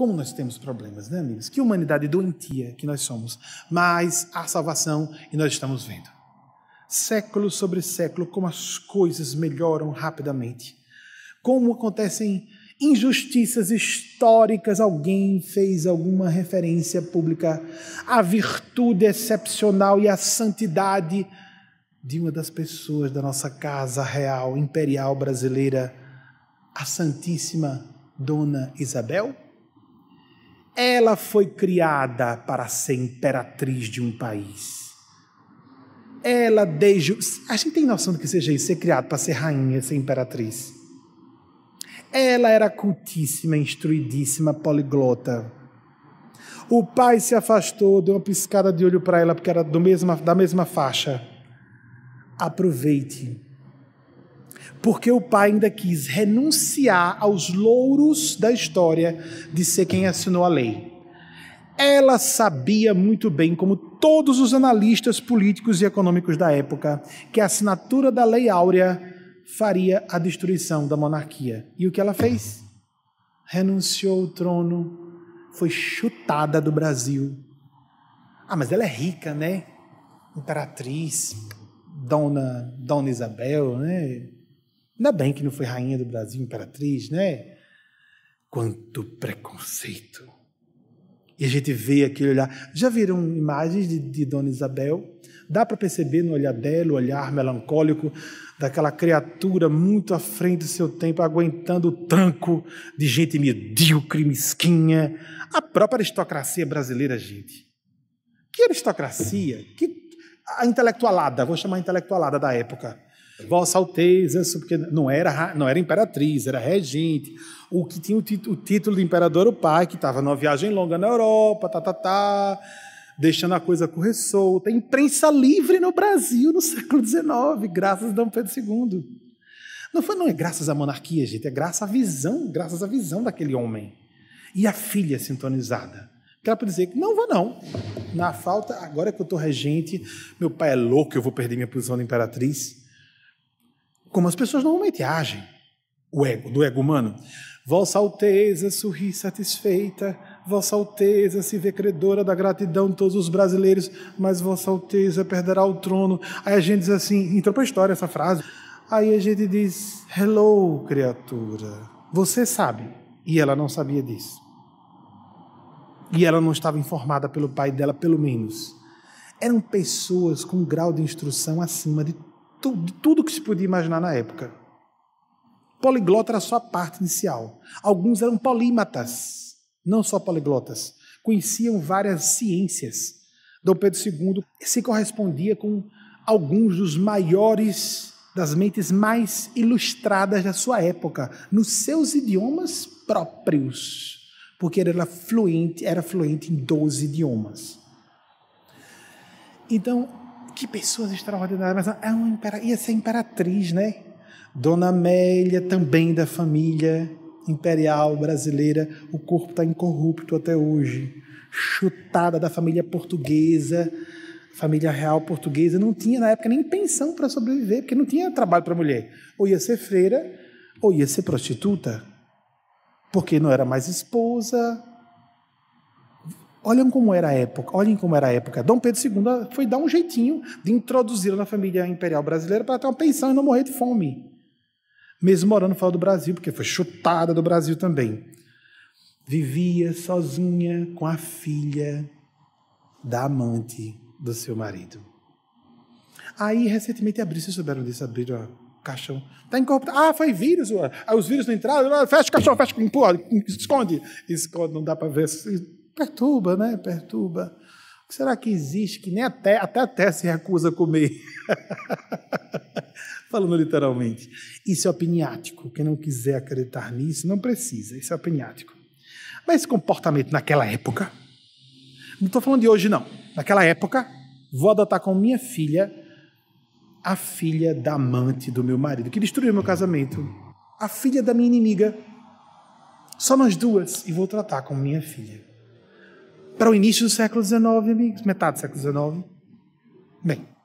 Como nós temos problemas, né, amigos? Que humanidade doentia que nós somos. Mas há salvação e nós estamos vendo. Século sobre século, como as coisas melhoram rapidamente. Como acontecem injustiças históricas, alguém fez alguma referência pública à virtude excepcional e à santidade de uma das pessoas da nossa casa real imperial brasileira, a Santíssima Dona Isabel? Ela foi criada para ser imperatriz de um país. Ela desde. A gente tem noção do que seja isso, ser criado para ser rainha, ser imperatriz. Ela era cultíssima, instruidíssima, poliglota. O pai se afastou, deu uma piscada de olho para ela, porque era mesma da mesma faixa. Aproveite porque o pai ainda quis renunciar aos louros da história de ser quem assinou a lei. Ela sabia muito bem, como todos os analistas políticos e econômicos da época, que a assinatura da Lei Áurea faria a destruição da monarquia. E o que ela fez? Renunciou ao trono, foi chutada do Brasil. Ah, mas ela é rica, né? Imperatriz, dona, dona Isabel, né? Ainda bem que não foi rainha do Brasil, imperatriz, né? Quanto preconceito. E a gente vê aquele olhar. Já viram imagens de, de Dona Isabel? Dá para perceber no olhar dela, o olhar melancólico daquela criatura muito à frente do seu tempo, aguentando o tranco de gente medíocre, mesquinha. A própria aristocracia brasileira, gente. Que aristocracia? Que a intelectualada, vou chamar a intelectualada da época Vossa Alteza, porque não era, não era imperatriz, era regente. O que tinha o, o título de imperador era o pai, que estava numa viagem longa na Europa, tá, tá, tá, deixando a coisa correr solta. Imprensa livre no Brasil no século XIX, graças a Dom Pedro II. Não, foi, não é graças à monarquia, gente, é graças à visão, graças à visão daquele homem. E a filha sintonizada. Que ela pode dizer que não vou não. Na falta, agora que eu estou regente, meu pai é louco, eu vou perder minha posição de imperatriz como as pessoas normalmente agem, o ego, do ego humano. Vossa Alteza sorri satisfeita, Vossa Alteza se vê credora da gratidão de todos os brasileiros, mas Vossa Alteza perderá o trono. Aí a gente diz assim, entrou para a história essa frase. Aí a gente diz: Hello, criatura, você sabe. E ela não sabia disso. E ela não estava informada pelo pai dela, pelo menos. Eram pessoas com um grau de instrução acima de de tudo que se podia imaginar na época. Poliglota era só a parte inicial. Alguns eram polímatas, não só poliglotas. Conheciam várias ciências. Dom Pedro II se correspondia com alguns dos maiores, das mentes mais ilustradas da sua época, nos seus idiomas próprios, porque ele era fluente, era fluente em 12 idiomas. Então, que pessoas extraordinárias, mas é uma impera, ia ser imperatriz, né? Dona Amélia, também da família imperial brasileira, o corpo está incorrupto até hoje, chutada da família portuguesa, família real portuguesa, não tinha na época nem pensão para sobreviver, porque não tinha trabalho para mulher. Ou ia ser freira, ou ia ser prostituta, porque não era mais esposa, Olhem como era a época, olhem como era a época. Dom Pedro II foi dar um jeitinho de introduzi-la na família imperial brasileira para ter uma pensão e não morrer de fome. Mesmo morando fora do Brasil, porque foi chutada do Brasil também. Vivia sozinha com a filha da amante do seu marido. Aí, recentemente, abriu, vocês souberam disso, abriram o caixão. Está incorporado. Ah, foi vírus. os vírus não entraram. Fecha o caixão, fecha, empurra, esconde. Esconde, não dá para ver Perturba, né? Perturba. O que será que existe que nem até, até a terra se recusa a comer? Falando literalmente. Isso é opiniático. Quem não quiser acreditar nisso, não precisa. Isso é opiniático. Mas esse comportamento naquela época, não estou falando de hoje, não. Naquela época, vou adotar com minha filha a filha da amante do meu marido, que destruiu meu casamento, a filha da minha inimiga. Só nós duas, e vou tratar com minha filha para o início do século XIX, amigos, metade do século XIX. Bem,